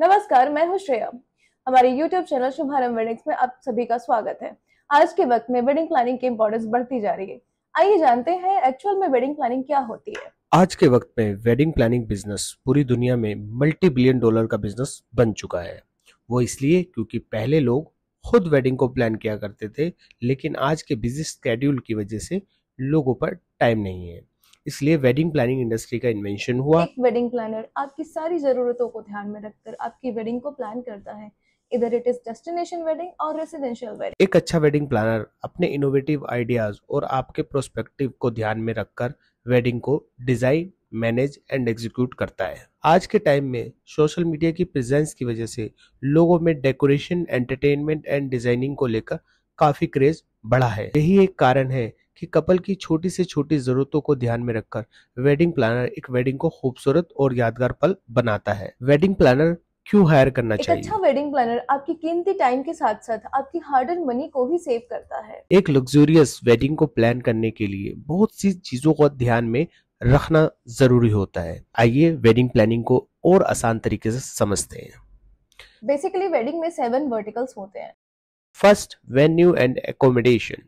नमस्कार मैं हूं श्रेया हमारे YouTube चैनल शुभारंभ वेडिंग्स में आप सभी का स्वागत है आज के वक्त में वेडिंग प्लानिंग की इम्पोर्टेंस बढ़ती जा रही है आइए जानते हैं एक्चुअल में वेडिंग प्लानिंग क्या होती है आज के वक्त में वेडिंग प्लानिंग बिजनेस पूरी दुनिया में मल्टी बिलियन डॉलर का बिजनेस बन चुका है वो इसलिए क्योंकि पहले लोग खुद वेडिंग को प्लान किया करते थे लेकिन आज के बिजी स्केड्यूल की वजह से लोगों पर टाइम नहीं है इसलिए वेडिंग प्लानिंग इंडस्ट्री का इन्वेंशन हुआ एक वेडिंग प्लानर आपकी सारी जरूरतों को ध्यान में रखकर आपकी वेडिंग को प्लान करता है इधर इट इज डेस्टिनेशन वेडिंग और रेसिडेंशियल वेडिंग एक अच्छा वेडिंग प्लानर अपने इनोवेटिव आइडियाज और आपके प्रोस्पेक्टिव को ध्यान में रखकर वेडिंग को डिजाइन मैनेज एंड एग्जीक्यूट करता है आज के टाइम में सोशल मीडिया की प्रेजेंस की वजह से लोगों में डेकोरेशन एंटरटेनमेंट एंड डिजाइनिंग को लेकर काफी क्रेज बढ़ा है यही एक कारण है कि कपल की छोटी से छोटी जरूरतों को ध्यान में रखकर वेडिंग प्लानर एक वेडिंग को खूबसूरत और यादगार पल बनाता है वेडिंग प्लानर क्यों हायर करना एक चाहिए अच्छा वेडिंग प्लानर आपकी कीमती टाइम के साथ साथ आपकी हार्ड एंड मनी को भी सेव करता है एक लग्जूरियस वेडिंग को प्लान करने के लिए बहुत सी चीजों को ध्यान में रखना जरूरी होता है आइए वेडिंग प्लानिंग को और आसान तरीके से समझते हैं बेसिकली वेडिंग में सेवन वर्टिकल्स होते हैं first venue and accommodation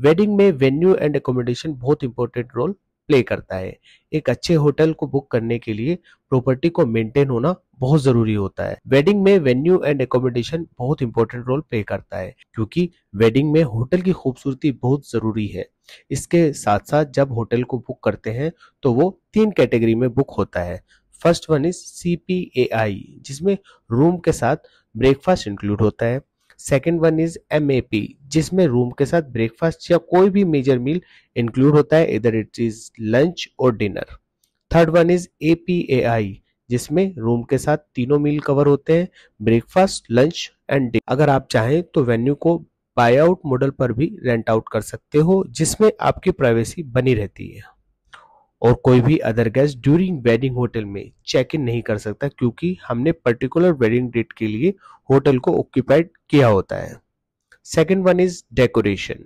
wedding में वेन्यू एंड एकोमोडेशन बहुत इंपॉर्टेंट रोल प्ले करता है एक अच्छे होटल को बुक करने के लिए प्रॉपर्टी को मेंटेन होना बहुत जरूरी होता है वेडिंग में वेन्यू एंड एकोमोडेशन बहुत इंपॉर्टेंट रोल प्ले करता है क्योंकि वेडिंग में होटल की खूबसूरती बहुत जरूरी है इसके साथ साथ जब होटल को बुक करते हैं तो वो तीन कैटेगरी में बुक होता है फर्स्ट वन इज सी जिसमें रूम के साथ ब्रेकफास्ट इंक्लूड होता है सेकेंड वन इज एम जिसमें रूम के साथ ब्रेकफास्ट या कोई भी मेजर मील इंक्लूड होता है इधर इट इज लंच और dinner third one is A जिसमें रूम के साथ तीनों मील कवर होते हैं ब्रेकफास्ट लंच एंड डिनर अगर आप चाहें तो वेन्यू को बाय आउट मॉडल पर भी रेंट आउट कर सकते हो जिसमें आपकी प्राइवेसी बनी रहती है और कोई भी other guest during wedding hotel में चेक इन नहीं कर सकता क्योंकि हमने पर्टिकुलर वेडिंग डेट के लिए होटल को ऑक्यूपाइड किया होता है सेकेंड वन इज डेकोरेशन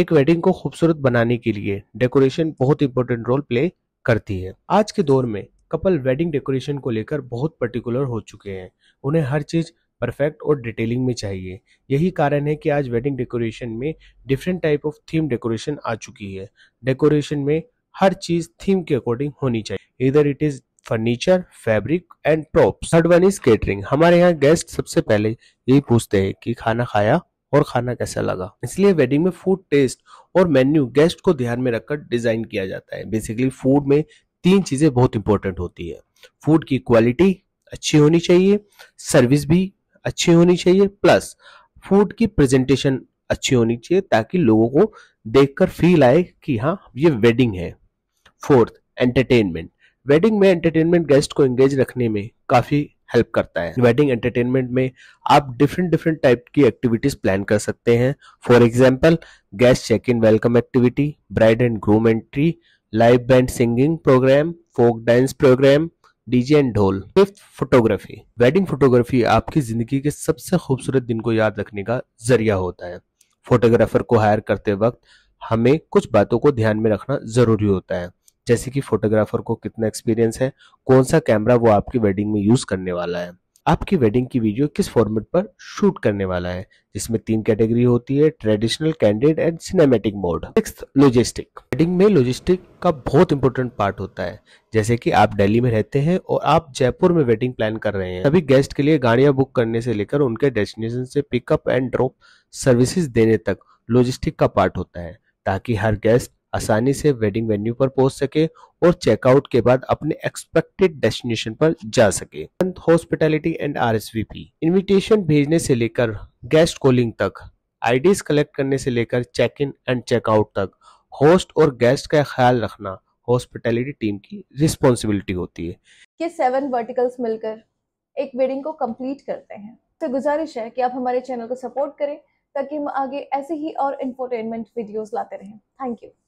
एक वेडिंग को खूबसूरत बनाने के लिए डेकोरेशन बहुत इंपॉर्टेंट रोल प्ले करती है आज के दौर में कपल वेडिंग डेकोरेशन को लेकर बहुत पर्टिकुलर हो चुके हैं उन्हें हर चीज़ परफेक्ट और डिटेलिंग में चाहिए यही कारण है कि आज वेडिंग डेकोरेशन में different type of theme decoration आ चुकी है डेकोरेशन में हर चीज थीम के अकॉर्डिंग होनी चाहिए इधर it is furniture fabric and props third one is catering हमारे यहाँ गेस्ट सबसे पहले यही पूछते हैं कि खाना खाया और खाना कैसा लगा इसलिए वेडिंग में फूड टेस्ट और मेन्यू गेस्ट को ध्यान में रखकर डिजाइन किया जाता है बेसिकली फूड में तीन चीजें बहुत इंपॉर्टेंट होती है फूड की क्वालिटी अच्छी होनी चाहिए सर्विस भी अच्छी होनी चाहिए प्लस फूड की प्रेजेंटेशन अच्छी होनी चाहिए ताकि लोगों को देखकर फील आए कि हाँ ये वेडिंग है फोर्थ एंटरटेनमेंट वेडिंग में एंटरटेनमेंट गेस्ट को एंगेज रखने में काफ़ी हेल्प करता है वेडिंग एंटरटेनमेंट में आप डिफरेंट डिफरेंट टाइप की एक्टिविटीज प्लान कर सकते हैं for example guest check in welcome activity bride and groom entry live band singing programme folk dance programme DJ and dhol fifth photography wedding photography आपकी जिंदगी के सबसे खूबसूरत दिन को याद रखने का जरिया होता है फोटोग्राफर को हायर करते वक्त हमें कुछ बातों को ध्यान में रखना जरूरी होता है जैसे कि फोटोग्राफर को कितना एक्सपीरियंस है कौन सा कैमरा वो आपकी वेडिंग में यूज करने वाला है आपकी वेडिंग की वीडियो किस फॉर्मेट पर शूट करने वाला है जिसमें तीन कैटेगरी होती है traditional candid and cinematic mode six logistic wedding में लॉजिस्टिक का बहुत इंपॉर्टेंट पार्ट होता है जैसे कि आप दिल्ली में रहते हैं और आप जयपुर में वेडिंग प्लान कर रहे हैं सभी गेस्ट के लिए गाड़ियां बुक करने से लेकर उनके डेस्टिनेशन से पिकअप एंड ड्रॉप सर्विसेज देने तक लॉजिस्टिक का पार्ट होता है ताकि हर गेस्ट आसानी से वेडिंग वेन्यू पर पहुंच सके और चेकआउट के बाद अपने एक्सपेक्टेड डेस्टिनेशन पर जा सके हॉस्पिटैलिटी एंड आर इनविटेशन भेजने से लेकर गेस्ट कॉलिंग तक आईडीज कलेक्ट करने से लेकर चेक इन एंड चेकआउट तक होस्ट और गेस्ट का ख्याल रखना हॉस्पिटैलिटी टीम की रिस्पॉन्सिबिलिटी होती है ये सेवन वर्टिकल्स मिलकर एक वेडिंग को कंप्लीट करते हैं तो गुजारिश है कि आप हमारे चैनल को सपोर्ट करें ताकि हम आगे ऐसे ही और इंफोटेनमेंट वीडियोस लाते रहें थैंक यू